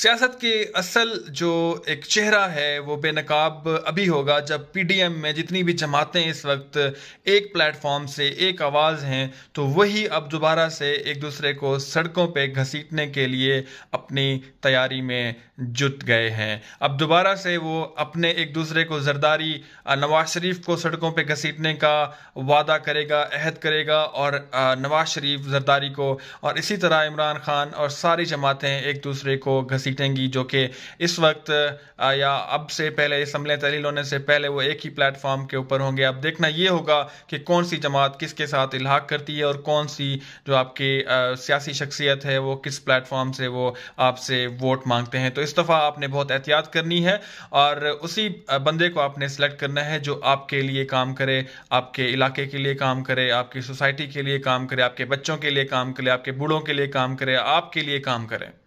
सियासत के असल जो एक चेहरा है वो बेनकाब अभी होगा जब पीडीएम में जितनी भी जमातें इस वक्त एक प्लेटफॉर्म से एक आवाज़ हैं तो वही अब दोबारा से एक दूसरे को सड़कों पे घसीटने के लिए अपनी तैयारी में जुट गए हैं अब दोबारा से वो अपने एक दूसरे को जरदारी नवाज शरीफ को सड़कों पे घसीटने का वादा करेगा अहद करेगा और नवाज शरीफ जरदारी को और इसी तरह इमरान खान और सारी जमातें एक दूसरे को घसीट सीटेंगी जो कि इस वक्त या अब से पहले इस तहलील होने से पहले वो एक ही प्लेटफॉर्म के ऊपर होंगे अब देखना ये होगा कि कौन सी जमात किसके साथ इलाहा करती है और कौन सी जो आपकी सियासी शख्सियत है वो किस प्लेटफॉर्म से वो आपसे वोट मांगते हैं तो इस दफ़ा आपने बहुत एहतियात करनी है और उसी बंदे को आपने सेलेक्ट करना है जो आपके लिए काम करे आपके इलाके के लिए काम करे आपकी सोसाइटी के लिए काम करे आपके बच्चों के लिए काम करे आपके बूढ़ों के लिए काम करे आपके लिए काम करें